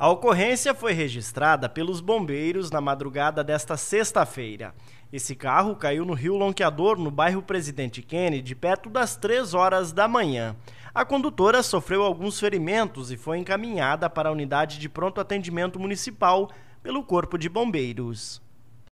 A ocorrência foi registrada pelos bombeiros na madrugada desta sexta-feira. Esse carro caiu no rio Lonqueador, no bairro Presidente Kennedy, perto das 3 horas da manhã. A condutora sofreu alguns ferimentos e foi encaminhada para a unidade de pronto atendimento municipal pelo Corpo de Bombeiros.